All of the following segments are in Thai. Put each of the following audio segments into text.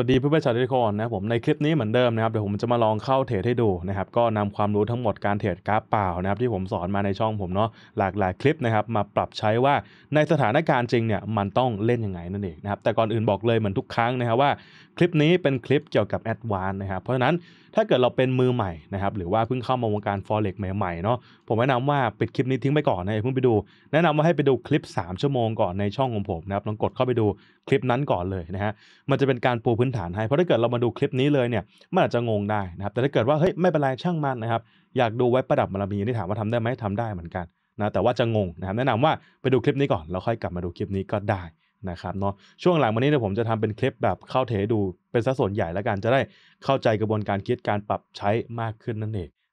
วัสดีเพื่อนๆชาวเทรดทุกคนนะผมในคลิปนี้เหมือนเดิมนะครับเดี๋ยวผมจะมาลองเข้าเทรดให้ดูนะครับ ก็นำความรู้ทั้งหมดการเทรดกราฟเปล่านะครับ ที่ผมสอนมาในช่องผมเนาะหลากหลายคลิปนะครับ มาปรับใช้ว่าในสถานการณ์จริงเนี่ยมันต้องเล่นยังไงนั่นเองนะครับแต่ก่อนอื่นบอกเลยเหมือนทุกครั้งนะครับว่าคลิปนี้เป็นคลิปเกี่ยวกับแอดวานนะครับเพราะฉะนั้นถ้าเกิดเราเป็นมือใหม่นะครับหรือว่าเพิ่งเข้ามาวงการ Forex ใหม่ๆเนาะผมแนะนำว่าปิดคลิปนี้ทิ้งไปก่อนนะเพิ่งไปดู แนะนำว่าให้ไปดูคลิป 3 ชั่วโมงก่อนในช่องของผมนะครับลองกดเข้าไปดูคลิปนั้นก่อนเลยนะฮะมันจะเป็นการปูพื้นฐานให้เพราะถ้าเกิดเรามาดูคลิปนี้เลยเนี่ยมันอาจจะงงได้นะครับแต่ถ้าเกิดว่าเฮ้ยไม่เป็นไรช่างมันนะครับอยากดูไว้ประดับบารมีนี่ถามว่าทำได้ไหมทำได้เหมือนกันนะแต่ว่าจะงงนะครับแนะนำว่าไปดูคลิปนี้ก่อนแล้วค่อยกลับมาดูคลิปนี้ก็ได้นะครับเนาะช่วงหลังวันนี้เนี่ยผมจะทำเป็นคลิปแบบเข้าเทดูเป็นสัดส่วนใหญ่แล้วกันจะได้เข้าใจกระบวนการคิดการปรับใช้มากขึ้นนั่นเอง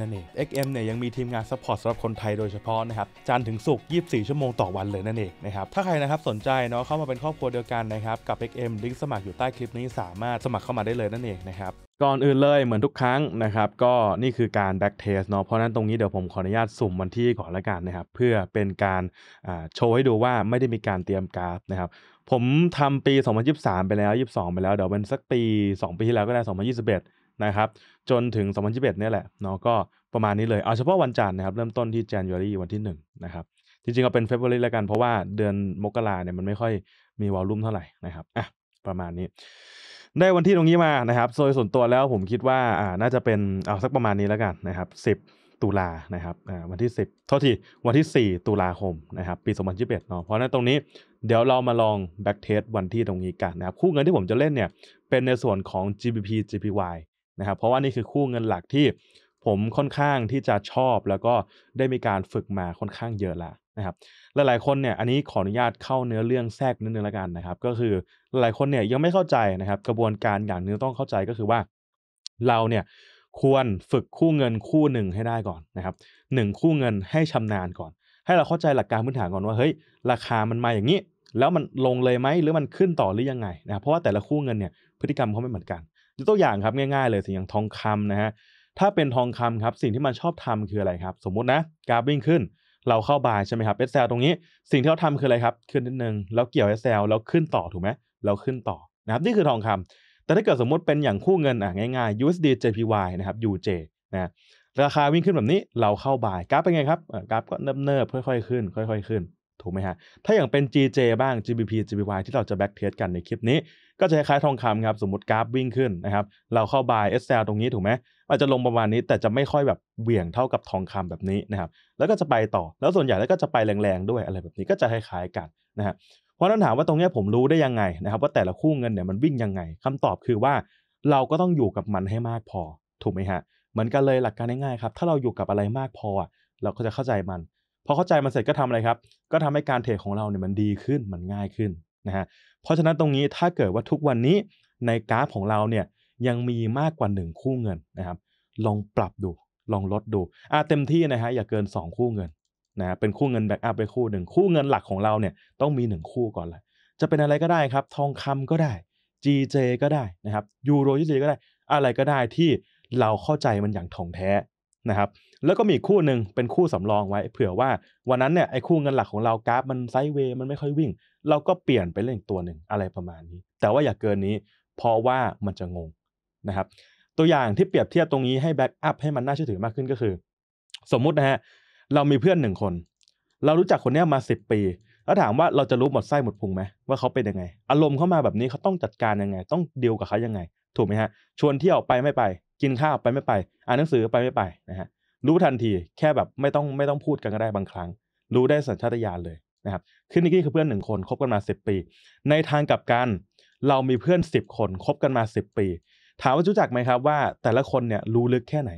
นั่นเอง XM เนี่ยยังมีทีมงานซัพพอร์ตสำหรับคนไทยโดยเฉพาะนะครับ จันถึงสุก24 ชั่วโมงต่อวันเลยนั่นเองนะครับถ้าใครนะครับสนใจเนาะเข้ามาเป็นครอบครัวเดียวกันนะครับ กับ XM ลิงก์สมัครอยู่ใต้คลิปนี้สามารถสมัครเข้ามาได้เลยนั่นเองนะครับก่อนอื่นเลยเหมือนทุกครั้งนะครับ ก็นี่คือการแบ็กเทสเนาะเพราะนั้นตรงนี้เดี๋ยวผมขออนุญาตสุ่มวันที่ก่อนละกันนะครับเพื่อเป็นการโชว์ให้ดูว่าไม่ได้มีการเตรียมกราฟนะครับผมทำปี 2023 ไปแล้ว 22 ไปแล้วเดี๋ยวเป็นสักปี2ปีที่แล้วก็ได้ 2021นะครับจนถึง 2021เนี่ยแหละเนาะก็ประมาณนี้เลย เอาเฉพาะวันจันทร์นะครับเริ่มต้นที่ January วันที่ 1 นะครับจริงๆก็เป็น February แล้วกันเพราะว่าเดือนมกราเนี่ยมันไม่ค่อยมีวอลลุ่มเท่าไหร่นะครับอ่ะประมาณนี้ ได้วันที่ตรงนี้มานะครับโดยส่วนตัวแล้วผมคิดว่าอ่าน่าจะเป็นเอาสักประมาณนี้แล้วกันนะครับ10 ตุลานะครับวันที่ 10เท่าที่วันที่ 4 ตุลาคมนะครับปี2021เนาะเพราะนั้นตรงนี้ เดี๋ยวเรามาลองแบ็กเทสวันที่ตรงนี้กันนะครับคู่เงินที่ผมจะเล่นเนี่ยเป็นในส่วนของ GBP GPY นะครับเพราะว่านี่คือคู่เงินหลักที่ผมค่อนข้างที่จะชอบแล้วก็ได้มีการฝึกมาค่อนข้างเยอะละนะครับลหลายๆคนเนี่ยอันนี้ขออนุญาตเข้าเนื้อเรื่องแทรกนิดนึงละกันนะครับ ก็คือหลายคนเนี่ยยังไม่เข้าใจนะครับกระบวนการอย่างนี้ต้องเข้าใจก็คือว่า เราเนี่ยควรฝึกคู่เงินคู่หนึ่งให้ได้ก่อนนะครับหนึ่งคู่เงินให้ชำนาญก่อน ให้เราเข้าใจหลักการพื้นฐานก่อนว่าเฮ้ยราคามันมาอย่างนี้แล้วมันลงเลยไหมหรือมันขึ้นต่อหรือยังไงนะครับเพราะว่าแต่ละคู่เงินเนี่ยพฤติกรรมเขาไม่เหมือนกันยกตัวอย่างครับง่ายๆเลยสิอย่างทองคำนะฮะถ้าเป็นทองคำครับสิ่งที่มันชอบทำคืออะไรครับสมมุตินะกราฟวิ่งขึ้นเราเข้าบายใช่ไหมครับเอสแซลตรงนี้ สิ่งที่เราทำคืออะไรครับขึ้นนิดนึงแล้วเกี่ยวเอสแซลแล้วขึ้นต่อถูกไหมเราขึ้นต่อนะครับนี่คือทองคำ แต่ถ้าเกิดสมมติเป็นอย่างคู่เงินอ่ะง่ายๆ USD JPY นะครับ UJ นะราคาวิ่งขึ้นแบบนี้เราเข้าบายกราฟเป็นไงครับกราฟก็เนิบๆค่อยๆขึ้น ค่อย ๆขึ้นถูกไหมฮะถ้าอย่างเป็น GJ บ้าง GBP GBY ที่เราจะแบ็กเทสกันในคลิปนี้ ก็จะคล้ายทองคำครับ สมมติกราฟวิ่งขึ้นนะครับเราเข้าบาย SL ตรงนี้ถูกไหมอาจจะลงประมาณนี้แต่จะไม่ค่อยแบบเหวี่ยงเท่ากับทองคำแบบนี้นะครับแล้วก็จะไปต่อ แล้วส่วนใหญ่แล้วก็จะไปแรงๆด้วยอะไรแบบนี้ก็จะคล้ายๆกันนะฮะเพราะนั้นถามว่าตรงนี้ผมรู้ได้ยังไงนะครับว่าแต่ละคู่เงินเนี่ยมันวิ่งยังไง คำตอบคือว่า เราก็ต้องอยู่กับมันให้มากพอถูกไหมฮะเหมือนกันเลยหลักการง่ายๆครับถ้าเราอยู่กับอะไรมากพอเราก็จะเข้าใจมันพอเข้าใจมันเสร็จก็ทำอะไรครับ ก็ทำให้การเทรดของเราเนี่ยมันดีขึ้น มันง่ายขึ้นนะฮะ เพราะฉะนั้นตรงนี้ถ้าเกิดว่าทุกวันนี้ในกราฟของเราเนี่ยยังมีมากกว่า 1 คู่เงินนะครับ ลองปรับดูลองลดดูอ่าเต็มที่นะฮะอย่าเกิน 2 คู่เงินนะเป็นคู่เงินแบ็กอัพไปคู่หนึ่งคู่เงินหลักของเราเนี่ยต้องมี 1 คู่ก่อนละ จะเป็นอะไรก็ได้ครับทองคำก็ได้ GJ ก็ได้นะครับยูโรยูเจก็ได้ อะไรก็ได้ที่เราเข้าใจมันอย่างถ่องแท้นะครับแล้วก็มีคู่หนึ่งเป็นคู่สำรองไว้ เผื่อว่าวันนั้นเนี่ยไอ้คู่เงินหลักของเรากราฟ มันไซด์เวย์มันไม่ค่อยวิ่ง เราก็เปลี่ยนไปเล่นอตัวหนึ่งอะไรประมาณนี้ แต่ว่าอย่าเกินนี้เพราะว่ามันจะงงนะครับ ตัวอย่างที่เปรียบเทียบตรงนี้ให้แบ็กอัพให้มันน่าเชื่อถือมากขึ้นก็คือ สมมุตินะฮะเรามีเพื่อนหนึ่งคน เรารู้จักคนนี้มาสิบปีแล้วถามว่าเราจะรู้หมดไส้หมดพุงไหมว่าเขาเป็นยังไงอารมณ์เข้ามาแบบนี้เขาต้องจัดการยังไง ต้องเดียวกับเขายังไง ถูกไหมฮะชวนเที่ยวไปไม่ไปกินข้าวไปไม่ไป อ่านหนังสือไปไม่ไปนะฮะ รู้ทันที แค่แบบไม่ต้องไม่ต้องพูดกันก็ได้บางครั้ง รู้ได้สัญชาตญาณเลยนะครับคือนิกกี้คือเพื่อนหนึ่งคนคบกันมาสิบปี ในทางกลับกันเรามีเพื่อนสิบคนคบกันมาสิบปี ถามว่ารู้จักไหมครับว่าแต่ละคนเนี่ยรู้ลึกแค่ไหน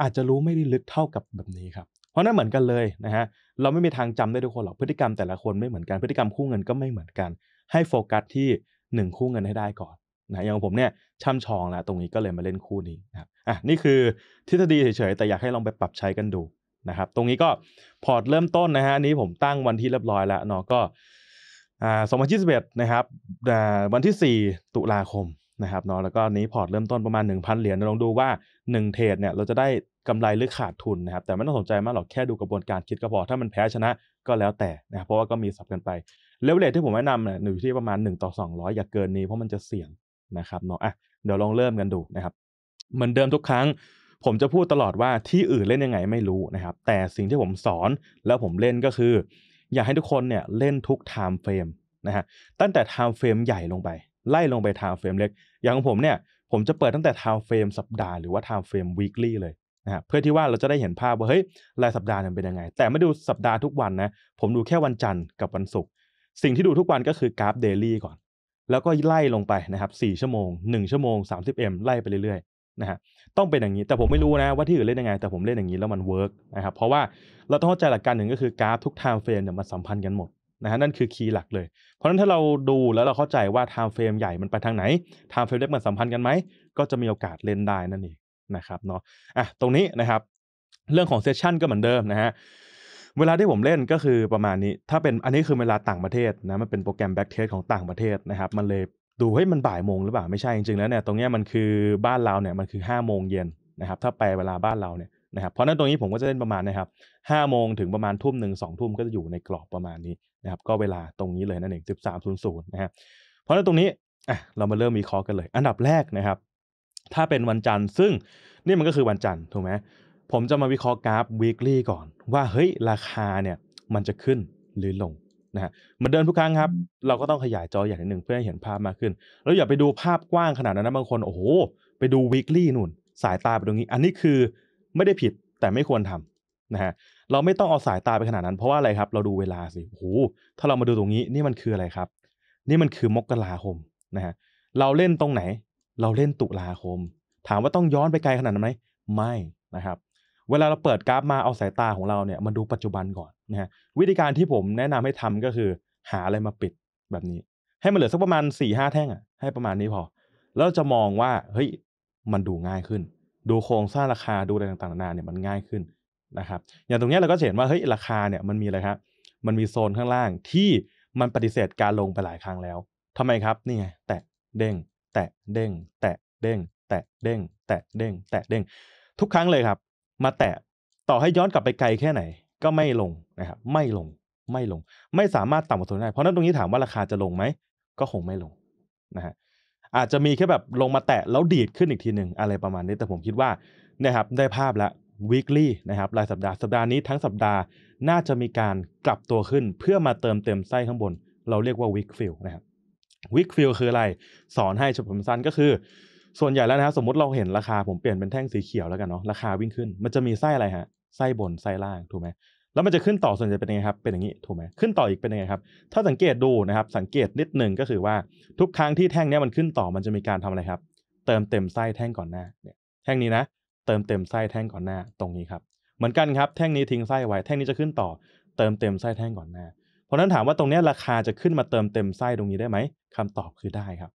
อาจจะรู้ไม่ได้ลึกเท่ากับแบบนี้ครับ เพราะนั่นเหมือนกันเลยนะฮะ เราไม่มีทางจำได้ทุกคนหรอก พฤติกรรม แต่ละคนไม่เหมือนกัน พฤติกรรมคู่เงินก็ไม่เหมือนกัน ให้โฟกัสที่ 1 คู่เงินให้ได้ก่อนนะอย่างผมเนี่ยช่ำชองแล้วตรงนี้ก็เลยมาเล่นคู่นี้นะครับอ่ะนี่คือทฤษฎีเฉยๆ แต่อยากให้ลองไปปรับใช้กันดูนะครับตรงนี้ก็พอร์ตเริ่มต้นนะฮะนี้ผมตั้งวันที่เรียบร้อยแล้วเนาะก็อ่าสองพันนะครับอ่าวันที่ 4 ตุลาคมนะครับเนาะแล้วก็นี้พอร์ตเริ่มต้นประมาณ 1,000 เหรียญลองดูว่า 1 เทรดเนี่ย เราจะได้กำไรหรือขาดทุนนะครับแต่ไม่ต้องสนใจมากหรอกแค่ดูกระบวนการคิดก็พอถ้ามันแพ้ชนะ ก็แล้วแต่นะครับเพราะว่าก็มีสับกันไปเลเวลที่ผมแนะนำเนี่ยอยู่ที่ประมาณ1ต่อ200อย่าเกินนี้เพราะมันจะเสี่ยงนะครับเนาะอ่ะเดี๋ยวลองเริ่มกันดูนะครับเหมือนเดิมทุกครั้ง ผมจะพูดตลอดว่าที่อื่นเล่นยังไงไม่รู้นะครับแต่สิ่งที่ผมสอนแล้วผมเล่นก็คือ อยากให้ทุกคนเนี่ยเล่นทุกไทม์เฟรมนะฮะตั้งแต่ไทม์เฟรมใหญ่ลงไป ไล่ลงไปไทม์เฟรมเล็ก อย่างของผมเนี่ยผมจะเปิดตั้งแต่ไทม์เฟรมสัปดาห์หรือว่าไทม์เฟรม weekly เลยนะฮะเพื่อที่ว่าเราจะได้เห็นภาพว่าเฮ้ยรายสัปดาห์มันเป็นยังไง แต่ไม่ดูสัปดาห์ทุกวันนะผมดูแค่วันจันทร์กับวันศุกร์สิ่งที่ดูทุกวันก็คือกราฟเดลี่ก่อนแล้วก็ไล่ลงไปนะครับ4ชั่วโมง 1ชั่วโมง 30M ไล่ไปเรื่อยๆนะฮะ ต้องเป็นอย่างนี้ แต่ผมไม่รู้นะว่าที่อื่นเล่นยังไง แต่ผมเล่นอย่างนี้แล้วมันเวิร์กนะครับ เพราะว่าเราต้องเข้าใจหลักการหนึ่งก็คือกราฟทุกไทม์เฟรมเนี่ยมันสัมพันธ์กันหมดนะฮะ นั่นคือคีย์หลักเลย เพราะฉะนั้นถ้าเราดูแล้วเราเข้าใจว่าไทม์เฟรมใหญ่มันไปทางไหน ไทม์เฟรมเล็กมันสัมพันธ์กันไหม ก็จะมีโอกาสเล่นได้นั่นเองนะครับเนาะ อ่ะตรงนี้นะครับ เรื่องของเซสชั่นก็เหมือนเดิมนะฮะเวลาที่ผมเล่นก็คือประมาณนี้ ถ้าเป็นอันนี้คือเวลาต่างประเทศนะ มันเป็นโปรแกรมแบ็กเทสของต่างประเทศนะครับ มันเลยดูให้มันบ่ายโมงหรือเปล่า ไม่ใช่จริงๆแล้วเนี่ย ตรงนี้มันคือบ้านเราเนี่ย มันคือ5้าโมงเย็นนะครับ ถ้าแปลเวลาบ้านเราเนี่ยนะครับ เพราะนั้นตรงนี้ผมก็จะเล่นประมาณนะครับ ห้าโมงถึงประมาณทุ่มหนึ่งสองทุ่มก็จะอยู่ในกรอบประมาณนี้นะครับ ก็เวลาตรงนี้เลยนั่นเองสิบสามศูนย์ศูนย์นะครับ เพราะนั้นตรงนี้อ่ะเรามาเริ่มมีคอร์กันเลย อันดับแรกนะครับ ถ้าเป็นวันจันทร์ ซึ่งนี่มันก็คือวันจันทร์ถูกไหมผมจะมาวิเคราะห์กราฟ weekly ก่อนว่าเฮ้ยราคาเนี่ยมันจะขึ้นหรือลงนะฮะมาเดินทุกครั้งครับ เราก็ต้องขยายจออย่างหนึ่งเพื่อให้เห็นภาพมากขึ้น แล้วอย่าไปดูภาพกว้างขนาดนั้นนะบางคนโอ้โหไปดู weekly นู่นสายตาไปตรงนี้ อันนี้คือไม่ได้ผิดแต่ไม่ควรทำนะฮะเราไม่ต้องเอาสายตาไปขนาดนั้น เพราะว่าอะไรครับ เราดูเวลาสิโอ้โหถ้าเรามาดูตรงนี้ นี่มันคืออะไรครับ นี่มันคือมกราคมนะฮะเราเล่นตรงไหน เราเล่นตุลาคม ถามว่าต้องย้อนไปไกลขนาดนั้นไหมไม่นะครับเวลาเราเปิดกราฟมาเอาสายตาของเราเนี่ยมาดูปัจจุบันก่อนนะฮะวิธีการที่ผมแนะนำให้ทำก็คือหาอะไรมาปิดแบบนี้ ให้มันเหลือสักประมาณ4ี่ห้าแท่งอ่ะ ให้ประมาณนี้พอ แล้วจะมองว่าเฮ้ยมันดูง่ายขึ้น ดูโครงสร้างราคาดูอะไรต่างๆนานาเนี่ยมันง่ายขึ้นนะครับ อย่างตรงนี้เราก็เห็นว่าเฮ้ยราคาเนี่ยมันมีอะไรครับมันมีโซนข้างล่างที่มันปฏิเสธการลงไปหลายครั้งแล้ว ทำไมครับนี่ไงแตะเด้ง แตะเด้ง แตะเด้ง แตะเด้งแตะเด้งแตะเด้งทุกครั้งเลยครับมาแตะ ต่อให้ย้อนกลับไปไกลแค่ไหน ก็ไม่ลงนะครับไม่ลงไม่ลง ไม่สามารถต่ำกว่าทุนได้ เพราะนั้นตรงนี้ถามว่าราคาจะลงไหม ก็คงไม่ลงนะฮะอาจจะมีแค่แบบลงมาแตะแล้วดีดขึ้นอีกทีหนึ่งอะไรประมาณนี้แต่ผมคิดว่านะครับได้ภาพแล้ว weekly นะครับรายสัปดาห์สัปดาห์นี้ทั้งสัปดาห์น่าจะมีการกลับตัวขึ้น เพื่อมาเติมเต็มไส้ข้างบน เราเรียกว่า w e a k fill นะครับ w e a k fill คืออะไรสอนให้ชมัมสั้นก็คือส่วนใหญ่แล้วนะสมมติเราเห็นราคาผมเปลี่ยนเป็นแท่งสีเขียวแล้วกันเนาะราคาวิ่งขึ้นมันจะมีไส้อะไรฮะไส้บนไส้ล่างถูกไหมแล้วมันจะขึ้นต่อส่วนใหญ่เป็นยังไงครับ เป็นอย่างนี้ถูกไหมขึ้นต่ออีกเป็นยังไงครับ ถ้าสังเกตดูนะครับสังเกตนิดหนึ่งก็คือว่าทุกครั้งที่แท่งนี้มันขึ้นต่อมันจะมีการทำอะไรครับเติมเต็มไส้แท่งก่อนหน้าเนี่ยแท่งนี้นะ เติมเต็มไส้แท่งก่อนหน้าตรงนี้ครับเหมือนกันครับแท่งนี้ทิ้งไส้ไว้ แท่งนี้จะขึ้นต่อเติมเต็มไส้แท่งก่อนหน้า เพราะนั้นถามว่าตรงนี้ราคาจะขึ้นมาเติมเต็มไส้ตรงนี้ได้ไหมคำตอบคือได้ครับ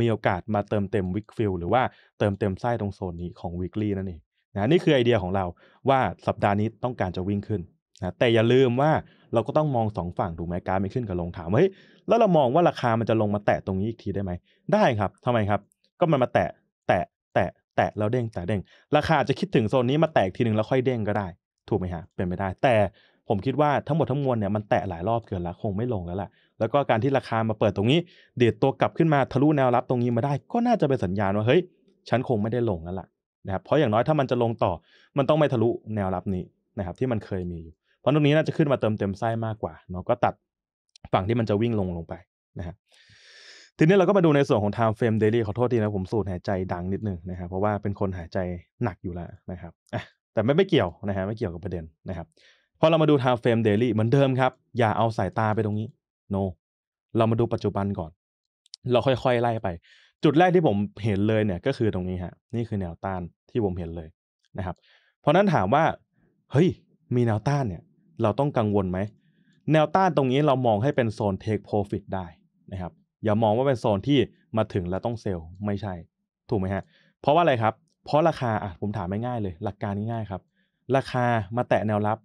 มีโอกาสมาเติมเต็มวิกฟิลหรือว่าเติมเต็มไส้ตรงโซนนี้ของวิกลี่นั่นเองนะนี่คือไอเดียของเราว่าสัปดาห์นี้ต้องการจะวิ่งขึ้นนะแต่อย่าลืมว่าเราก็ต้องมองสองฝั่งถูกไหมการไม่ขึ้นกับลงถามว่าเฮ้ยแล้วเรามองว่าราคามันจะลงมาแตะตรงนี้อีกทีได้ไหมได้ครับ ทำไมครับก็มันมาแตะแตะแตะแตะแล้วเด้งแต่เด้ง ราคาจะคิดถึงโซนนี้มาแตกทีหนึ่งแล้วค่อยเด้งก็ได้ ถูกไหมฮะเป็นไปได้ แต่ผมคิดว่าทั้งหมดทั้งมวลเนี่ยมันแตะหลายรอบเกินแล้วคงไม่ลงแล้วแหละแล้วก็การที่ราคามาเปิดตรงนี้ เดดตัวกลับขึ้นมาทะลุแนวรับตรงนี้มาได้ ก็น่าจะเป็นสัญญาณว่าเฮ้ยฉันคงไม่ได้ลงแล้วล่ะนะครับเพราะอย่างน้อยถ้ามันจะลงต่อ มันต้องไม่ทะลุแนวรับนี้นะครับที่มันเคยมีอยู่เพราะตรงนี้น่าจะขึ้นมาเติมเต็มไส้มากกว่าเนาะก็ตัดฝั่งที่มันจะวิ่งลงลงไปนะฮะทีนี้เราก็มาดูในส่วนของ time frame daily ขอโทษทีนะผมสูดหายใจดังนิดนึงนะครับเพราะว่าเป็นคนหายใจหนักอยู่แล้วนะครับแต่ไม่ไม่เกี่ยวนะฮะไม่เกี่ยวกับประเด็นนะครับพอเรามาดู time frame daily เหมือนเดิมครับ อย่าเอาสายตาไปตรงนี้ no เรามาดูปัจจุบันก่อน เราค่อยๆไล่ไป จุดแรกที่ผมเห็นเลย เนี่ยก็คือตรงนี้ฮะ นี่คือแนวต้านที่ผมเห็นเลยนะครับ เพราะนั้นถามว่า เฮ้ย มีแนวต้านเนี่ย เราต้องกังวลไหม แนวต้านตรงนี้เรามองให้เป็นโซน take profit ได้นะครับ อย่ามองว่าเป็นโซนที่มาถึงแล้วต้องเซลล์ไม่ใช่ ถูกไหมฮะ เพราะว่าอะไรครับ เพราะราคาอ่ะผมถามไม่ง่ายเลย หลักการง่ายๆครับ ราคามาแตะแนวรับ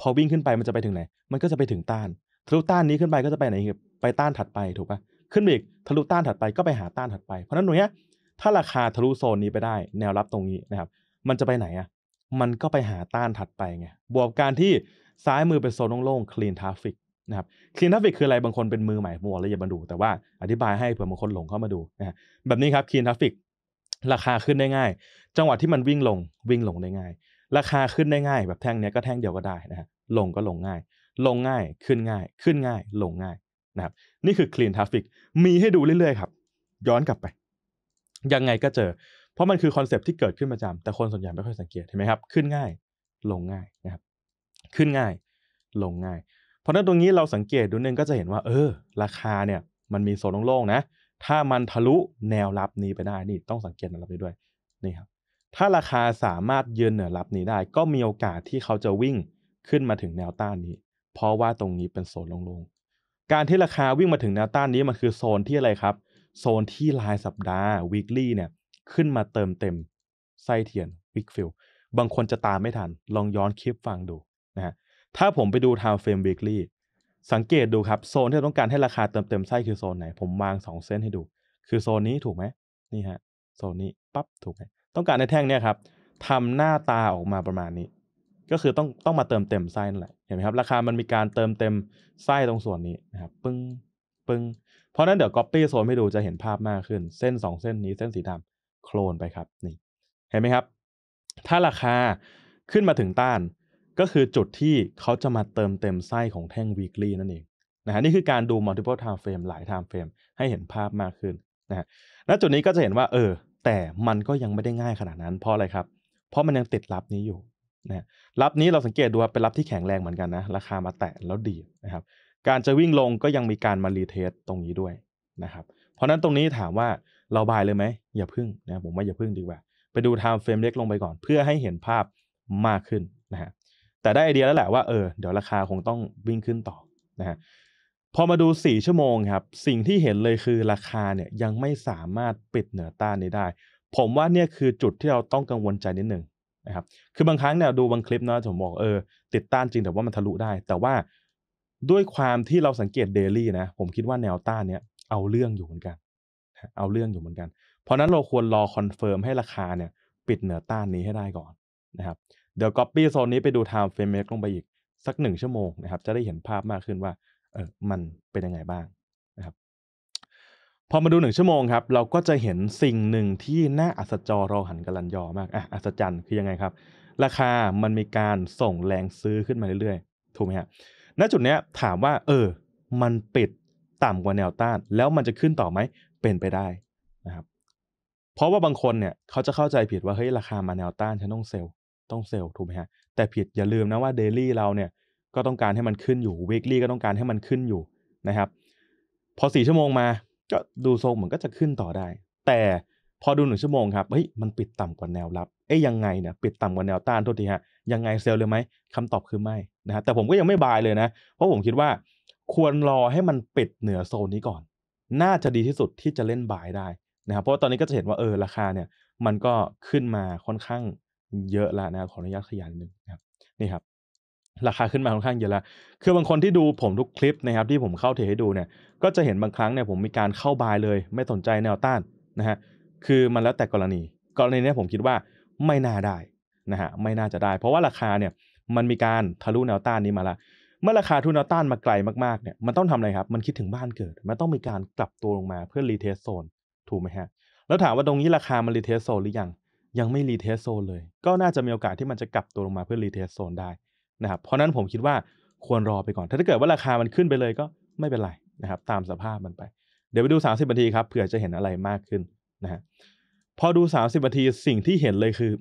พอวิ่งขึ้นไปมันจะไปถึงไหน มันก็จะไปถึงต้านทะลุต้านนี้ ขึ้นไปก็จะไปไหนไปต้านถัดไปถูกปะขึ้นไปอีกทะลุต้านถัดไปก็ไปหาต้านถัดไปเพราะนั้นตรงเนี้ยถ้าราคาทะลุโซนนี้ไปได้ แนวรับตรงนี้นะครับ มันจะไปไหนอ่ะมันก็ไปหาต้านถัดไปไงบวกการที่ซ้ายมือเป็นโซนโล่งๆคลีนทราฟิก นะครับคลีนทราฟิกคืออะไรบางคนเป็นมือใหม่ผมบอกเลยอย่ามาดู แต่ว่าอธิบายให้เผื่อบางคนหลงเข้ามาดูนะแบบนี้ครับคลีนทราฟิกราคาขึ้นได้ง่ายจังหวะที่มันวิ่งลงวิ่งลงได้ง่าย ราคาขึ้นได้ง่ายแบบแท่งเนี้ย ก็แท่งเดียวก็ได้นะฮะลงก็ลงง่ายลงง่ายขึ้นง่าย ขึ้นง่าย ลงง่ายนะครับ นี่คือ clean traffic มีให้ดูเรื่อย ๆ ครับ ย้อนกลับไปยังไงก็เจอเพราะมันคือคอนเซปที่เกิดขึ้นประจำแต่คนส่วนใหญ่ไม่ค่อยสังเกตเห็นไหมครับขึ้นง่าย ลงง่ายนะครับขึ้นง่าย ลงง่าย เพราะนั้นตรงนี้เราสังเกตดูนึงก็จะเห็นว่า เออ ราคาเนี่ย มันมีโซนโล่งๆนะ ถ้ามันทะลุแนวรับนี้ไปได้นี่ต้องสังเกตแนวรับนี้ด้วยนี่ครับถ้าราคาสามารถยืนเหนือรับนี้ได้ ก็มีโอกาสที่เขาจะวิ่งขึ้นมาถึงแนวต้านนี้เพราะว่าตรงนี้เป็นโซนลงๆการที่ราคาวิ่งมาถึงแนวต้านนี้มันคือโซนที่อะไรครับ โซนที่รายสัปดาห์ weekly เนี่ยขึ้นมาเติมเต็ม ไส้เทียน week fill บางคนจะตามไม่ทัน ลองย้อนคลิปฟังดูนะฮะ ถ้าผมไปดู time frame weekly สังเกตดูครับ โซนที่ต้องการให้ราคาเติมเต็มไส้คือโซนไหน ผมวาง 2เส้นให้ดู คือโซนนี้ถูกไหมนี่ฮะโซนนี้ปั๊บถูกไหมต้องการในแท่งเนี่ยครับทำหน้าตาออกมาประมาณนี้ก็คือต้องต้องมาเติมเต็มไส้นั่นแหละเห็นไหมครับ ราคา มันมีการเติมเต็มไส้ตรงส่วนนี้นะครับปึ้งปึ้งเพราะนั้นเดี๋ยวก๊อปปี้โซนให้ดูจะเห็นภาพมากขึ้น เส้น 2 เส้นนี้เส้นสีดำโคลนไปครับนี่เห็นไหมครับ ถ้าราคาขึ้นมาถึงต้าน ก็คือจุดที่เขาจะมาเติมเต็มไส้ของแท่ง weekly นั่นเองนะฮะนี่คือการดู multiple time frame หลาย time frame ให้เห็นภาพมากขึ้นนะฮะณจุดนี้ก็จะเห็นว่าเออแต่มันก็ยังไม่ได้ง่ายขนาดนั้นเพราะอะไรครับ เพราะมันยังติดลับนี้อยู่นะรับนี้เราสังเกตดูว่าเป็นรับที่แข็งแรงเหมือนกันนะราคามาแตะ แล้วดีนะครับการจะวิ่งลงก็ยังมีการมารีเทสตรงนี้ด้วยนะครับเพราะนั้นตรงนี้ถามว่าเราบายเลยไหมอย่าพึ่งนะผมว่า อย่าพึ่งดีกว่า ไปดูไทม์เฟรมเล็กลงไปก่อน เพื่อให้เห็นภาพมากขึ้นนะฮะแต่ได้ไอเดียแล้วแหละว่าเออเดี๋ยวราคาคงต้องวิ่งขึ้นต่อนะฮะพอมาดู 4 ชั่วโมงครับสิ่งที่เห็นเลยคือราคาเนี่ยยังไม่สามารถปิดเหนือต้านนี้ได้ ผมว่าเนี่ยคือจุดที่เราต้องกังวลใจนิดหนึ่งนะครับคือบางครั้งเนี่ยดูบางคลิปนะผมบอกเออติดต้านจริงแต่ว่ามันทะลุได้ แต่ว่าด้วยความที่เราสังเกตเดลี่นะผมคิดว่าแนวต้านเนี่ยเอาเรื่องอยู่เหมือนกันเอาเรื่องอยู่เหมือนกัน เพราะนั้นเราควรรอคอนเฟิร์มให้ราคาเนี่ย ปิดเหนือต้านนี้ให้ได้ก่อนนะครับ เดี๋ยวก๊อปปี้โซนนี้ไปดูไทม์เฟรมเล็กลงไปอีก สักหนึ่งชั่วโมงนะครับจะได้เห็นภาพมากขึ้นว่า เออมันเป็นยังไงบ้างพอมาดูหนึ่งชั่วโมงครับ เราก็จะเห็นสิ่งหนึ่งที่น่าอัศจรรย์หันกัะลันยอมากอ่ะอัศจรรย์คือยังไงครับ ราคามันมีการส่งแรงซื้อขึ้นมาเรื่อยๆถูกไหมฮะณจุดเนี้ยถามว่าเออ มันปิดต่ำกว่าแนวต้าน แล้วมันจะขึ้นต่อไหมเป็นไปได้นะครับเพราะว่าบางคนเนี่ยเขาจะเข้าใจผิดว่าเฮ้ยราคามาแนวต้านฉันต้องเซลล์ต้องเซลล์ถูกไหมฮะแต่ผิดอย่าลืมนะว่าเดลี่เราเนี่ยก็ต้องการให้มันขึ้นอยู่เวกลี่ก็ต้องการให้มันขึ้นอยู่นะครับพอสี่ชั่วโมงมาก็ดูทรงเหมือนก็จะขึ้นต่อได้ แต่พอดูหนึ่งชั่วโมงครับ เฮ้ย มันปิดต่ำกว่าแนวรับเอ้ยยังไงเนี่ย ปิดต่ำกว่าแนวต้านทุกทีฮะ ยังไงเซลเลยไหมคำตอบคือไม่ นะฮะ แต่ผมก็ยังไม่บายเลยนะ เพราะผมคิดว่า ควรรอให้มันปิดเหนือโซนนี้ก่อน น่าจะดีที่สุดที่จะเล่นบายได้นะครับ เพราะตอนนี้ก็จะเห็นว่าเออราคาเนี่ย มันก็ขึ้นมาค่อนข้าง เยอะแล้วนะขออนุญาตขยายนิดนึงนะครับ นี่ครับราคาขึ้นมาค่อนข้างเยอะละคือบางคนที่ดูผมทุกคลิปนะครับที่ผมเข้าเทให้ดูเนี่ย ก็จะเห็นบางครั้งเนี่ยผมมีการเข้าบายเลย ไม่สนใจแนวต้านนะฮะ คือมันแล้วแต่กรณี กรณีนี้ผมคิดว่าไม่น่าได้นะฮะไม่น่าจะได้ เพราะว่าราคาเนี่ยมันมีการทะลุแนวต้านนี้มาละเมื่อราคาทุนแนวต้านมาไกลมากๆเนี่ยมันต้องทำอะไรครับมันคิดถึงบ้านเกิดมันต้องมีการกลับตัวลงมาเพื่อรีเทสโซนถูกไหมฮะ แล้วถามว่าตรงนี้ราคามันรีเทสโซนหรือยังยังไม่รีเทสโซนเลย ก็น่าจะมีโอกาสที่มันจะกลับตัวลงมาเพื่อรีเทสโซนได้ะครับเพราะนั้นผมคิดว่าควรรอไปก่อน ถ้าเกิดว่าราคามันขึ้นไปเลยก็ไม่เป็นไรนะครับตามสภาพมันไป เดี๋ยวไปดู 30นาทีครับเผื่อจะเห็นอะไรมากขึ้นนะฮะ พอดู 30นาทีสิ่งที่เห็นเลยคือ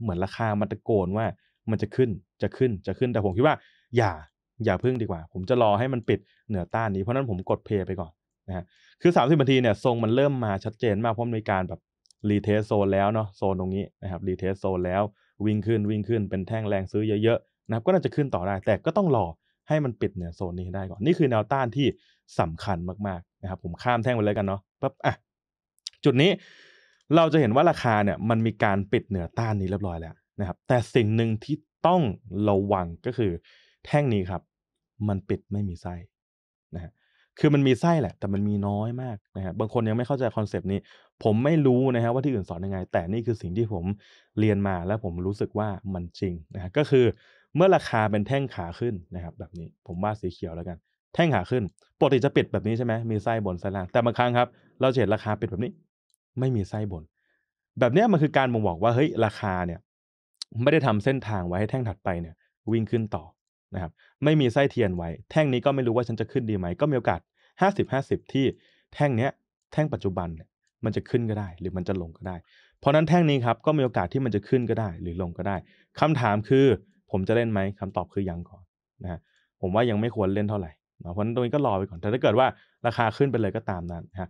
เหมือนราคามันตะโกนว่ามันจะขึ้นจะขึ้นจะขึ้น แต่ผมคิดว่า อย่าอย่าพึ่งดีกว่า ผมจะรอให้มันปิดเหนือต้านนี้ เพราะนั้นผมกดเพย์ไปก่อนนะฮะคือ 30นาทีเนี่ยทรงมันเริ่มมาชัดเจนมากเพราะมีการแบบรีเทสโซนแล้วเนาะโซนตรงนี้นะครับรีเทสโซนแล้ววิ่งขึ้นวิ่งขึ้นเป็นแท่งแรงซื้อเยอะนะครับก็น่าจะขึ้นต่อได้ แต่ก็ต้องรอให้มันปิดเหนือโซนนี้ได้ก่อน นี่คือแนวต้านที่สำคัญมากๆนะครับ ผมข้ามแท่งไปเลยกันเนาะปั๊บ อ่ะ จุดนี้เราจะเห็นว่าราคาเนี่ยมันมีการปิดเหนือต้านนี้เรียบร้อยแล้วนะครับ แต่สิ่งหนึ่งที่ต้องระวังก็คือแท่งนี้ครับ มันปิดไม่มีไส้นะฮะคือมันมีไส้แหละ แต่มันมีน้อยมากนะฮะบบางคนยังไม่เข้าใจคอนเซปต์นี้ผมไม่รู้นะฮะว่าที่อื่นสอนยังไง แต่นี่คือสิ่งที่ผมเรียนมาและผมรู้สึกว่ามันจริงนะฮะก็คือเมื่อราคาเป็นแท่งขาขึ้นนะครับ แบบนี้ผมวาดสีเขียวแล้วกัน แท่งขาขึ้นปกติจะปิดแบบนี้ใช่ไหมมีไส้บนไส้ล่าง แต่บางครั้งครับ เราเห็นราคาปิดแบบนี้ ไม่มีไส้บน แบบนี้มันคือการบ่งบอกว่าเฮ้ยราคาเนี่ยไม่ได้ทำเส้นทางไว้ให้แท่งถัดไปเนี่ย วิ่งขึ้นต่อนะครับ ไม่มีไส้เทียนไว้ แท่งนี้ก็ไม่รู้ว่าฉันจะขึ้นดีไหมก็มีโอกาส50-50ที่แท่งเนี้ย แท่งปัจจุบันเนี่ย มันจะขึ้นก็ได้ หรือมันจะลงก็ได้ เพราะนั้นแท่งนี้ครับก็มีโอกาสที่มันจะขึ้นก็ได้หรือลงก็ได้ คำถามคือผมจะเล่นไหมคำตอบคือยังก่อนนะฮะผมว่ายังไม่ควรเล่นเท่าไหร่เพราะนั้นตรงนี้ก็รอไปก่อนแต่ถ้าเกิดว่าราคาขึ้นไปเลยก็ตามนั้นนะฮะ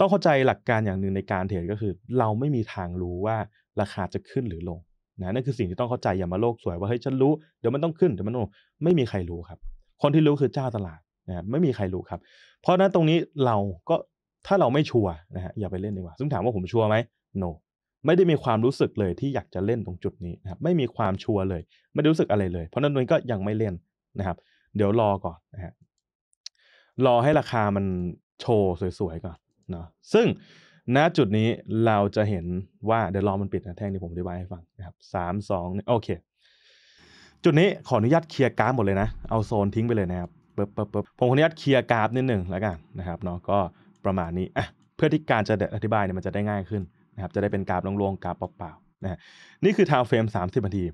ต้องเข้าใจหลักการอย่างหนึ่งในการเทรดก็คือ เราไม่มีทางรู้ว่าราคาจะขึ้นหรือลงนะนั่นคือสิ่งที่ต้องเข้าใจอย่ามาโลกสวยว่าเฮ้ยฉันรู้ เดี๋ยวมันต้องขึ้น เดี๋ยวมันลงไม่มีใครรู้ครับ คนที่รู้คือเจ้าตลาดนะไม่มีใครรู้ครับ เพราะนั้นตรงนี้เราก็ถ้าเราไม่ชัวร์นะฮะอย่าไปเล่นดีกว่าซึ่งถามว่าผมชัวร์ไหม no ไม่ได้มีความรู้สึกเลยที่อยากจะเล่นตรงจุดนี้นะครับไม่มีความชัวร์เลยไม่ได้รู้สึกอะไรเลยเพราะนั้นนยก็ยังไม่เล่นนะครับ เดี๋ยวรอก่อนนะฮะรอให้ราคามันโชว์สวยๆก่อนเนาะซึ่งณจุดนี้เราจะเห็นว่าเดี๋ยวรอมันปิดนะแท่งที่ผมอธิบายให้ฟังนะครับสามสองโอเคจุดนี้ขออนุญาตเคลียร์กราฟหมดเลยนะ เอาโซนทิ้งไปเลยนะครับปึ๊บปึ๊บปึ๊บผมขออนุญาตเคลียร์กราฟนิดหนึ่งแล้วกันนะครับเนาะก็ประมาณนี้อ่ะเพื่อที่การจะอธิบายเนี่ยมันจะได้ง่ายขึ้นนะครับจะได้เป็นกราฟลงๆกราฟเปล่าๆนะ นี่คือ time frame 30 นาที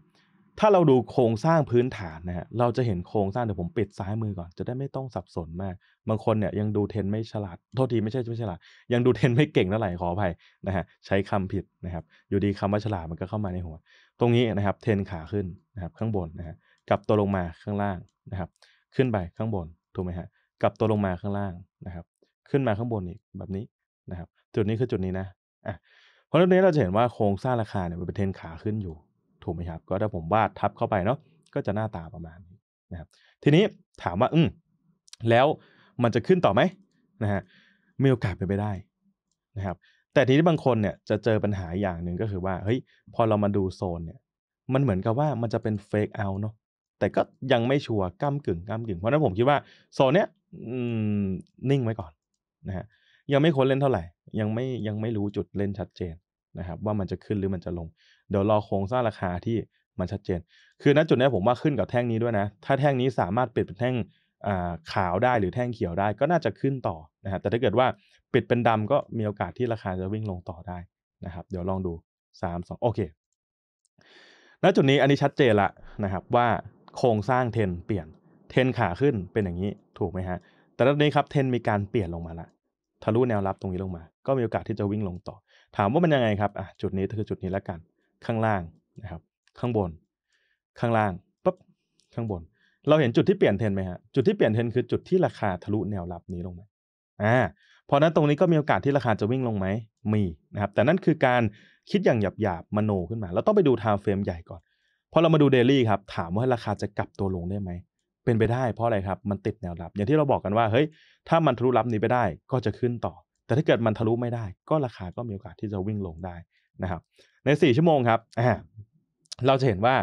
ถ้าเราดูโครงสร้างพื้นฐานนะฮะเราจะเห็นโครงสร้างเดี๋ยวผมปิดซ้ายมือก่อนจะได้ไม่ต้องสับสนมาก บางคนเนี่ย ยังดูเทน ไม่ฉลาด โทษทีไม่ใช่ไม่ฉลาด ยังดูเทนไม่เก่งเท่าไหร่ขออภัยนะฮะ ใช้คำผิดนะครับ อยู่ดีคำว่าฉลาดมันก็เข้ามาในหัว ตรงนี้นะครับเทนขาขึ้นนะครับ ข้างบนนะฮะ กลับตัวลงมาข้างล่างนะครับ ขึ้นไปข้างบนถูกไหมฮะ กลับตัวลงมาข้างล่างนะครับ ขึ้นมาข้างบนอีกแบบนี้นะครับ จุดนี้คือจุดนี้นะอ่ะเพราะฉงนี้เราจะเห็นว่าโครงสร้างราคาเนี่ยมันเป็นเทรนขาขึ้นอยู่ ถูกไหมครับ ก็ถ้าผมวาดทับเข้าไปเนาะก็จะหน้าตาประมาณนี้นะครับ ทีนี้ถามว่าอืมแล้วมันจะขึ้นต่อไหมนะฮะมีโอกาสเป็นไปได้นะครับ แต่ทีนี้บางคนเนี่ยจะเจอปัญหาอย่างหนึ่งก็คือว่าเฮ้ยพอเรามาดูโซนเนี่ย มันเหมือนกับว่ามันจะเป็นเฟกเอาเนาะแต่ก็ยังไม่ชัวร์ก้ากึ่งก้ากึ่งเพราะนั้นผมคิดว่าโซนเนี้ยนิ่งไว้ก่อนนะฮะยังไม่ควรเล่นเท่าไหร่ ยังไม่ยังไม่รู้จุดเล่นชัดเจนนะครับว่ามันจะขึ้นหรือมันจะลง เดี๋ยวรอโครงสร้างราคาที่มันชัดเจน คือณจุดนี้ผมว่าขึ้นกับแท่งนี้ด้วยนะ ถ้าแท่งนี้สามารถเปลี่ยนเป็นแท่งขาวได้หรือแท่งเขียวได้ก็น่าจะขึ้นต่อนะฮะแต่ถ้าเกิดว่าปิดเป็นดำก็มีโอกาสที่ราคาจะวิ่งลงต่อได้นะครับ เดี๋ยวลองดู3 2โอเค ณจุดนี้อันนี้ชัดเจนละนะครับว่าโครงสร้างเทนเปลี่ยนเทนขาขึ้นเป็นอย่างนี้ถูกไหมฮะ แต่ตอนนี้ครับเทนมีการเปลี่ยนลงมาละทะลุแนวรับตรงนี้ลงมา ก็มีโอกาสที่จะวิ่งลงต่อ ถามว่ามันยังไงครับ อ่ะ จุดนี้ คือจุดนี้แล้วกัน ข้างล่างนะครับ ข้างบน ข้างล่างปั๊บ ข้างบน เราเห็นจุดที่เปลี่ยนเทนไหมฮะ จุดที่เปลี่ยนเทนคือจุดที่ราคาทะลุแนวรับนี้ลงมาอ่าเพราะนั้นตรงนี้ก็มีโอกาสที่ราคาจะวิ่งลงไหม มีนะครับ แต่นั่นคือการคิดอย่างหยาบหยาบมโนขึ้นมาแล้วต้องไปดูไทม์เฟรมใหญ่ก่อน พอเรามาดูเดลี่ครับ ถามว่าราคาจะกลับตัวลงได้ไหมเป็นไปได้เพราะอะไรครับ มันติดแนวรับ อย่างที่เราบอกกันว่าเฮ้ย ถ้ามันทะลุรับนี้ไปได้ก็จะขึ้นต่อ แต่ถ้าเกิดมันทะลุไม่ได้ ก็ราคาก็มีโอกาสที่จะวิ่งลงได้นะครับ ใน 4 ชั่วโมงครับเราจะเห็นว่า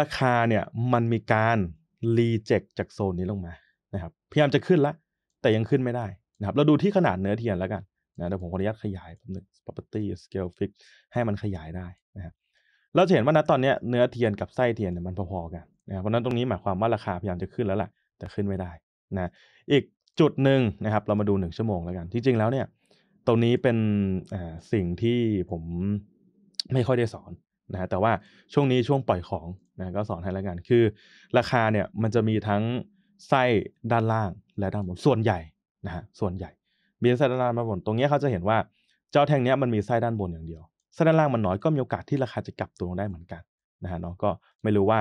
ราคาเนี่ยมันมีการรีเจ็คจากโซนนี้ลงมานะครับพยายามจะขึ้นละ แต่ยังขึ้นไม่ได้นะครับ เราดูที่ขนาดเนื้อเทียนแล้วกันนะเดี๋ยวผมขออนุญาตขยายหนึ่ง property scale fix ให้มันขยายได้นะครับเราจะเห็นว่าณตอนนี้เนื้อเทียนกับไส้เทียนเนี่ยมันพอๆกันนะเพราะนั้นตรงนี้หมายความว่าราคาพยายามจะขึ้นแล้วแหละแต่ขึ้นไม่ได้นะอีกจุดหนึ่งนะครับ เรามาดู 1 ชั่วโมงแล้วกัน ที่จริงแล้วเนี่ยตรงนี้เป็นสิ่งที่ผมไม่ค่อยได้สอนนะแต่ว่าช่วงนี้ช่วงปล่อยของนะก็สอนให้แล้วกันคือราคาเนี่ยมันจะมีทั้งไส้ด้านล่างและด้านบนส่วนใหญ่นะฮะส่วนใหญ่มีไส้ด้านล่างด้านบนตรงนี้เขาจะเห็นว่าเจ้าแทงงนี้มันมีไส้ด้านบนอย่างเดียวไส้ด้านล่างมันน้อยก็มีโอกาสที่ราคาจะกลับตัวลงได้เหมือนกันนะฮะเนาะก็ไม่รู้ว่า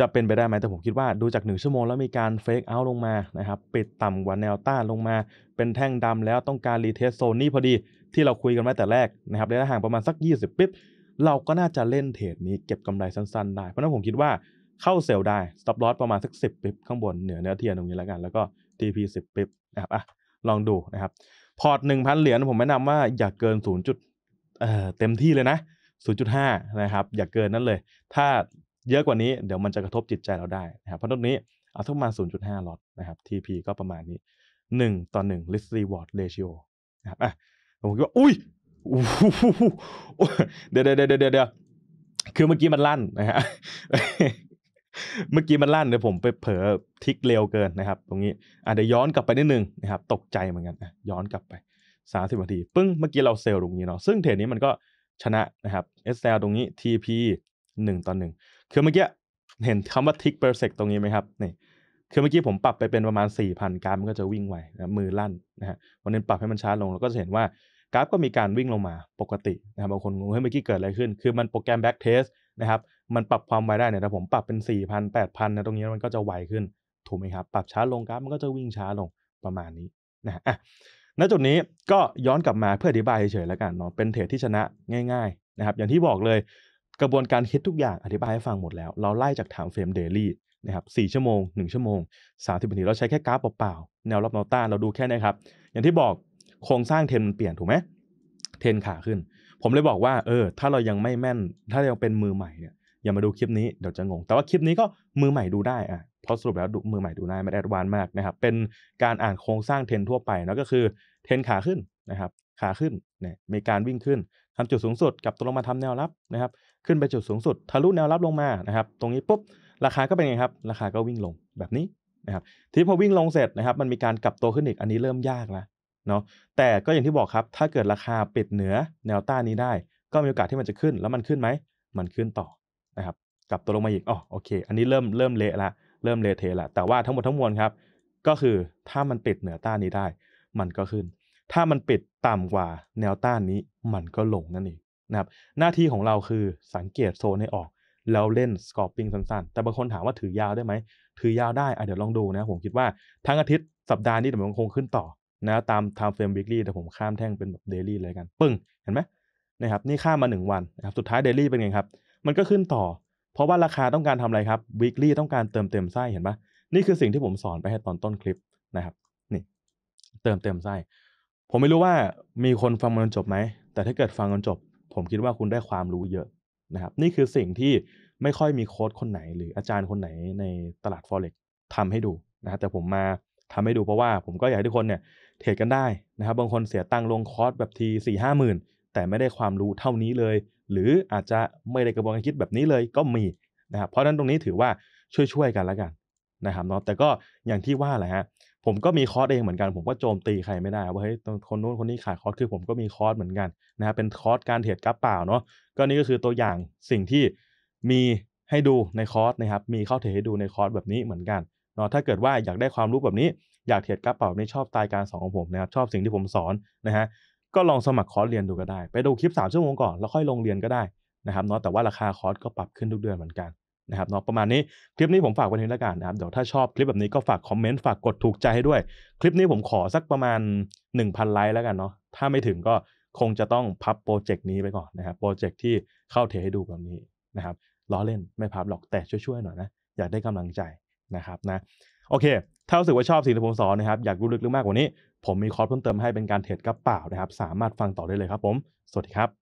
จะเป็นไปได้ไหมแต่ผมคิดว่าดูจาก 1 ชั่วโมงแล้วมีการเฟกเอาลงมานะครับปิดต่ำกว่าแนวต้านลงมา เป็นแท่งดำแล้วต้องการรีเทสโซนนี่พอดี ที่เราคุยกันมาแต่แรกนะครับระยะห่างประมาณสัก 20 ปิ๊บ เราก็น่าจะเล่นเทรดนี้เก็บกำไรสั้นๆได้ เพราะนั้นผมคิดว่าเข้าเซลล์ได้สต็อปลอสประมาณสัก 10ปิ๊บ ข้างบนเหนือเนื้อเทียนตรงนี้แล้วกันแล้วก็ TP 10ปิ๊บนะครับอ่ะลองดูนะครับพอร์ต1,000เหรียญผมแนะนำว่าอย่าเกิน0จุดเต็มที่เลยนะ 0.5นะครับอย่าเกินนั้นเลย ถ้าเยอะกว่านี้เดี๋ยวมันจะกระทบจิตใจเราได้นะครับเพราะตรงนี้เอาทุกมา 0.5ล็อตนะครับ TP ก็ประมาณนี้ 1 ต่อ1 risk reward ratio นะครับอ่ะผมคิดว่า อุ้ย เดี๋ยวเดี๋ยวเดี๋ยวเดี๋ยวคือเมื่อกี้มันลั่นนะฮะ เมื่อกี้มันลั่นเดี๋ยวผมไปเผลอทิกเร็วเกินนะครับ ตรงนี้อ่ะเดี๋ยวย้อนกลับไปนิดนึงนะครับ ตกใจเหมือนกันอ่ะย้อนกลับไปสามสิบนาที ปึ้ง เมื่อกี้เราเซลล์ตรงนี้เนาะ ซึ่งเทรดนี้มันก็ชนะนะครับ SL ตรงนี้ TP 1ต่อ1คือเมื่อกี้เห็นคำว่าทิกเปอร์เซกตรงนี้ไหมครับ นี่คือเมื่อกี้ผมปรับไปเป็นประมาณ 4,000กราฟมันก็จะวิ่งไวนะมือลั่นนะฮะวันนี้ปรับให้มันช้าลงเราก็จะเห็นว่ากราฟก็มีการวิ่งลงมาปกตินะครับบางคนงงเฮ้ยเมื่อกี้เกิดอะไรขึ้น คือมันโปรแกรมแบ็กเทสนะครับ มันปรับความไวได้เนี่ยแต่ผมปรับเป็น 4,000 8,000นะตรงนี้ มันก็จะไวขึ้นถูกไหมครับ ปรับช้าลงกราฟมันก็จะวิ่งช้าลงประมาณนี้นะฮะณ จุดนี้ก็ย้อนกลับมาเพื่ออธิบายเฉยๆแล้วกันเนาะ เป็นเทรดที่ชนะง่ายๆนะครับอย่างที่บอกเลยกระบวนการคิดทุกอย่างอธิบายให้ฟังหมดแล้วเราไล่จากถามเฟรมเดลี่นะครับสี่ชั่วโมงหนึ่งชั่วโมงสามสิบนาทีเราใช้แค่กราฟเปล่าๆ แนวรับแนวต้าน เราดูแค่นี้ครับ อย่างที่บอกโครงสร้างเทรนมันเปลี่ยนถูกไหมเทรนขาขึ้น ผมเลยบอกว่าเออถ้าเรายังไม่แม่นถ้าเรายังเป็นมือใหม่เนี่ยอย่ามาดูคลิปนี้เดี๋ยวจะงง แต่ว่าคลิปนี้ก็มือใหม่ดูได้อะเพราะสรุปแล้วดูมือใหม่ดูได้ไม่แอดวานมากนะครับเป็นการอ่านโครงสร้างเทรนทั่วไปนะก็คือเทรนขาขึ้นนะครับขาขึ้นเนี่ยมีการวิ่งขึ้นทำจุดสูงสุดกับตัวลงมาทำแนวรับนะครับขึ้นไปจุดสูงสุดทะลุแนวรับลงมานะครับตรงนี้ปุ๊บราคาก็เป็นไงครับ ราคาก็วิ่งลงแบบนี้นะครับ ทีพอวิ่งลงเสร็จนะครับ มันมีการกลับตัวขึ้นอีกอันนี้เริ่มยากแล้วเนาะแต่ก็อย่างที่บอกครับถ้าเกิดราคาปิดเหนือแนวต้านนี้ได้ ก็มีโอกาสที่มันจะขึ้นแล้วมันขึ้นไหมมันขึ้นต่อนะครับกลับตัวลงมาอีกอ๋อโอเค อันนี้เริ่มเริ่มเละละเริ่มเละเทละแต่ว่าทั้งหมดทั้งมวลครับก็คือถ้ามันปิดเหนือต้านนี้ได้ มันก็ขึ้น ถ้ามันปิดต่ำกว่าแนวต้านนี้มันก็ลงนั่นเองครับหน้าที่ของเราคือสังเกตโซนให้ออก แล้วเล่นสกอร์ปิ้งสั้นๆ แต่บางคนถามว่าถือยาวได้ไหม ถือยาวได้ อ่ะเดี๋ยวลองดูนะผมคิดว่าทั้งอาทิตย์สัปดาห์นี้แต่ผมันคงขึ้นต่อนะตามไทม์เฟรมวิกฤตแต่ผมข้ามแท่งเป็นแบบเดลี่เลยกัน ปึ้ง เห็นไหมนะครับนี่ข้ามมา 1 วันนะครับสุดท้ายเดลี่เป็นไงครับ มันก็ขึ้นต่อ เพราะว่าราคาต้องการทำอะไรครับวิกฤตต้องการเติมเต็มไส้เห็นไหมนี่คือสิ่งที่ผมสอนไปให้ตอนต้นคลิปนะครับนี่เติมเต็มไส้ผมไม่รู้ว่ามีคนฟังมันจบไหมแต่ถ้าเกิดฟังมันจบผมคิดว่าคุณได้ความรู้เยอะนะครับนี่คือสิ่งที่ไม่ค่อยมีโค้ดคนไหน หรืออาจารย์คนไหนในตลาด Forex ทำให้ดูนะแต่ผมมาทำให้ดูเพราะว่า ผมก็อยากให้ทุกคนเนี่ยเทรดกันได้นะครับ บางคนเสียตังค์ลงคอร์สแบบทีสี่ห้าหมื่นแต่ไม่ได้ความรู้เท่านี้เลย หรืออาจจะไม่ได้กระบวนการคิดแบบนี้เลยก็มีนะครับเพราะนั้นตรงนี้ถือว่าช่วยๆกันแล้วกัน นะครับเนาะแต่ก็อย่างที่ว่าแหละฮะผมก็มีคอร์สเองเหมือนกัน ผมก็โจมตีใครไม่ได้ว่าเฮ้ยคนนู้นคนนี้ขายคอร์สคือผมก็มีคอร์สเหมือนกันนะครับเป็นคอร์สการเทรดกราฟเปล่าเนาะก็นี่ก็คือตัวอย่างสิ่งที่มีให้ดูในคอร์สนะครับมีเข้าเทรดให้ดูในคอร์สแบบนี้เหมือนกันเนาะถ้าเกิดว่าอยากได้ความรู้แบบนี้อยากเทรดกระเป๋าในชอบสไตล์การสอนของผมนะครับชอบสิ่งที่ผมสอนนะฮะก็ลองสมัครคอร์สเรียนดูก็ได้ ไปดูคลิป 3ชั่วโมงก่อนแล้วค่อยลงเรียนก็ได้นะครับเนาะแต่ว่าราคาคอร์สก็ปรับขึ้นทุกเดือนเหมือนกันนะครับเนาะประมาณนี้คลิปนี้ผมฝากไว้นี้แล้วกันนะครับเดี๋ยวถ้าชอบคลิปแบบนี้ก็ฝากคอมเมนต์ฝากกดถูกใจให้ด้วย คลิปนี้ผมขอสักประมาณ 1,000ไลค์แล้วกันเนาะถ้าไม่ถึงก็คงจะต้องพับโปรเจกต์นี้ไปก่อนนะครับโปรเจกต์ที่เข้าเทให้ดูแบบนี้นะครับล้อเล่นไม่พับหรอกแต่ช่วยๆหน่อยนะอยากได้กำลังใจนะครับนะโอเค ถ้ารู้สึกว่าชอบสิ่งที่ผมสอนนะครับอยากรู้ลึกๆมากกว่านี้ผมมีคอร์สเพิ่มเติมให้เป็นการเทรดกระเป๋านะครับสามารถฟังต่อได้เลยครับผมสวัสดีครับ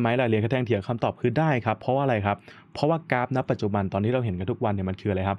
ไหมล่ะเรียนกระแท่งเถียงคำตอบคือได้ครับ เพราะว่าอะไรครับ เพราะว่ากราฟณปัจจุบันตอนที่เราเห็นกันทุกวันเนี่ยมันคืออะไรครับ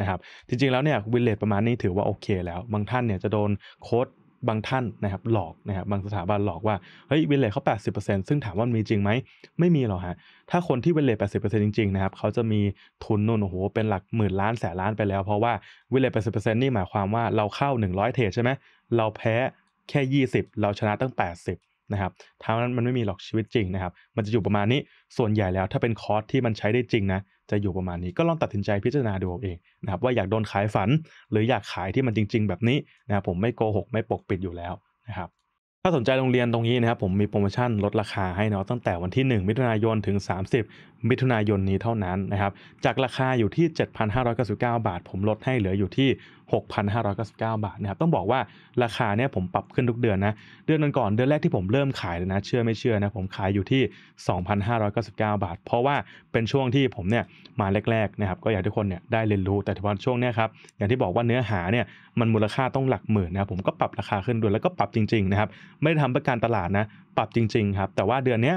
นะครับจริงๆแล้วเนี่ยวินเลตประมาณนี้ถือว่าโอเคแล้วบางท่านเนี่ยจะโดนโค้ดบางท่านนะครับหลอกนะครับบางสถาบันหลอกว่าเฮ้ยวินเลตเขา 80%ซึ่งถามว่ามีจริงไหมไม่มีหรอกฮะถ้าคนที่วินเลต80%จริงๆนะครับเขาจะมีทุนนู่นโอ้โหเป็นหลักหมื่นล้านแสนล้านไปแล้ว เพราะว่าวินเลต80%นี่หมายความว่าเราเข้า 100เทรดใช่ไหมเราแพ้แค่ 20 เราชนะตั้ง 80 นะครับทั้งนั้นมันไม่มีหรอกชีวิตจริงนะครับมันจะอยู่ประมาณนี้ส่วนใหญ่แล้วถ้าเป็นคอร์สที่มันใช้ได้จริงนะจะอยู่ประมาณนี้ก็ลองตัดสินใจพิจารณาดูเองนะครับว่าอยากโดนขายฝันหรืออยากขายที่มันจริงๆแบบนี้นะครับผมไม่โกหก ไม่ปกปิดอยู่แล้วนะครับถ้าสนใจโรงเรียนตรงนี้นะครับผมมีโปรโมชั่นลดราคาให้เนาะ ตั้งแต่วันที่ 1 มิถุนายนถึง 30มิถุนายนนี้เท่านั้นนะครับจากราคาอยู่ที่ 7,599 บาท ผมลดให้เหลืออยู่ที่ 6,599 บาทนะครับต้องบอกว่าราคาเนี่ยผมปรับขึ้นทุกเดือนนะเดือนก่อนเดือนแรกที่ผมเริ่มขายเลยนะ เชื่อไม่เชื่อนะผมขายอยู่ที่ 2,599 บาท เพราะว่าเป็นช่วงที่ผมเนี่ยมาแรกๆนะครับก็อยากทุกคนเนี่ยได้เรียนรู้แต่วันช่วงเนี้ยครับอย่างที่บอกว่าเนื้อหาเนี่ยมันมูลค่าต้องหลักหมื่นนะผมก็ปรับราคาขึ้นด้วยแล้วก็ปรับจริงๆนะครับไม่ได้ทำเพื่อการตลาดนะปรับจริงๆครับแต่ว่าเดือนเนี้ย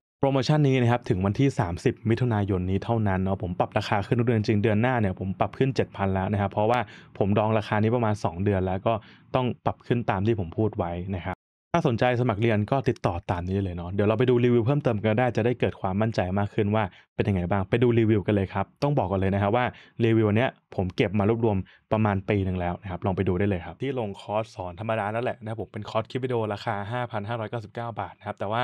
บโปรโมชั่นนี้นะครับถึงวันที่ 30 มิถุนายนนี้เท่านั้นเนาะผมปรับราคาขึ้นเดือนจริงเดือนหน้าเนี่ยผมปรับขึ้น 7,000 แล้วนะครับเพราะว่าผมดองราคานี้ประมาณ 2 เดือนแล้วก็ต้องปรับขึ้นตามที่ผมพูดไว้นะครับถ้าสนใจสมัครเรียนก็ติดต่อตามนี้เลยเนาะเดี๋ยวเราไปดูรีวิวเพิ่มเติมกันได้ จะได้เกิดความมั่นใจมากขึ้นว่าเป็นยังไงบ้างไปดูรีวิวกันเลยครับต้องบอกก่อนเลยนะครับว่ารีวิวเนี้ยผมเก็บมารวบรวมประมาณปีหนึ่งแล้วนะครับลองไปดูได้เลยครับที่ลงคอร์สสอนธรรมดานั่นแหละนะผมเป็นคอร์สคลิปวิดีโอราคา5,599 บาทนะครับแต่ว่า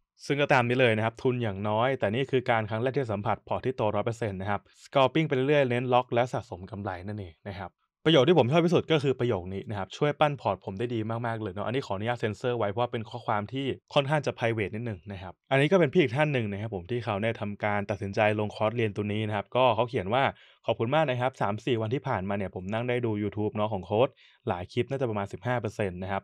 ซึ่งก็ตามนี้เลยนะครับ ทุนอย่างน้อย แต่นี่คือการครั้งแรกที่สัมผัสพอที่โตร้อยเปอร์เซ็นต์นะครับสกอร์ปิ้งไปเรื่อยเน้นล็อกและสะสมกำไรนั่นเองนะครับ ประโยชน์ที่ผมชอบที่สุดก็คือประโยคนี้นะครับ ช่วยปั้นพอร์ตผมได้ดีมากๆเลยเนาะอันนี้ขออนุญาตเซ็นเซอร์ไว้เพราะเป็นข้อความที่ค่อนข้างจะไพรเวทนิดหนึ่งนะครับอันนี้ก็เป็นพี่อีกท่านหนึ่งนะครับผมที่เขาได้ทำการตัดสินใจลงคอร์สเรียนตัวนี้นะครับก็เขาเขียนว่าขอบคุณมากนะครับ 3-4 วันที่ผ่านมาเนี่ยผมนั่งได้ดู YouTube เนาะของโค้ดหลายคลิปน่าจะประมาณ15%นะครับ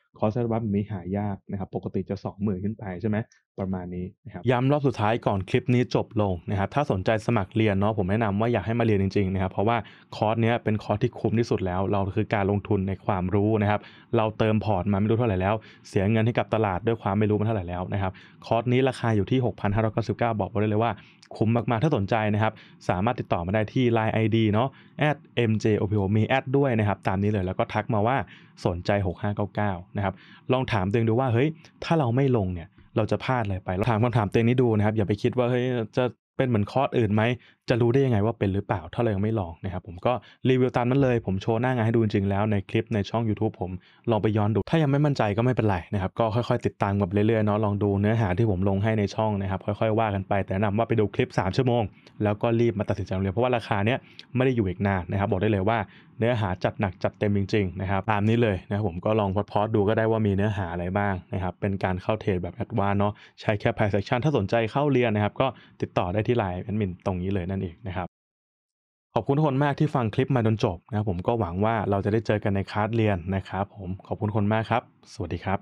คอร์สบัฟแบฟนี้หายากนะครับ ปกติจะ20,000ขึ้นไปใช่ไหมประมาณนี้นะครับ ย้ำรอบสุดท้ายก่อนคลิปนี้จบลงนะครับ ถ้าสนใจสมัครเรียนเนาะ ผมแนะนำว่าอยากให้มาเรียนจริงๆนะครับ เพราะว่าคอร์สเนี้ยเป็นคอร์สที่คุ้มที่สุดแล้ว เราคือการลงทุนในความรู้นะครับ เราเติมพอร์ตมาไม่รู้เท่าไหร่แล้ว เสียเงินให้กับตลาดด้วยความไม่รู้มาเท่าไหร่แล้วนะครับ คอร์สนี้ราคาอยู่ที่6,599บอกไว้เลยว่า คุ้มมาก ๆ ถ้าสนใจนะครับ สามารถติดต่อมาได้ที่ Line ID เนาะ @mjopo มีแอดด้วยนะครับตามนี้เลยแล้วก็ทักมาว่าสนใจ 6599 นะครับ ลองถามตัวเองดูว่าเฮ้ย ถ้าเราไม่ลงเนี่ย เราจะพลาดอะไรไปถามคำถามตัวเองนี้ดูนะครับ อย่าไปคิดว่าเฮ้ย จะเป็นเหมือนคอร์สอื่นไหมจะรู้ได้ยังไงว่าเป็นหรือเปล่าถ้าเรายังไม่ลองนะครับผมก็รีวิวตามนั้นเลย ผมโชว์หน้างานให้ดูจริงๆ แล้วในคลิปในช่อง YouTube ผมลองไปย้อนดูถ้ายังไม่มั่นใจก็ไม่เป็นไรนะครับก็ค่อยๆติดตามกันไปเรื่อยๆเนาะลองดูเนื้อหาที่ผมลงให้ในช่องนะครับค่อยๆว่ากันไปแต่แนะนำว่าไปดูคลิป 3 ชั่วโมง แล้วก็รีบมาตัดสินใจเลยเพราะว่าราคาเนี้ยไม่ได้อยู่อีกนานนะครับบอกได้เลยว่าเนื้อหาจัดหนักจัดเต็มจริงๆนะครับตามนี้เลยนะผมก็ลองพอดดูก็ได้ว่ามีเนื้อหาอะไรบ้างนะครับเป็นการเข้าเทรดแบบแอดวานเนาะใช้แค่ไพ่เซ a c t i ถ้าสนใจเข้าเรียนนะครับก็ติดต่อได้ที่ไลน์แอดมินตรงนี้เลยนั่นนันอีกนะครับขอบคุณทุกคนมากที่ฟังคลิปมาจนจบนะครับผมก็หวังว่าเราจะได้เจอกันในคลาสเรียนนะครับผมขอบคุณคนมากครับสวัสดีครับ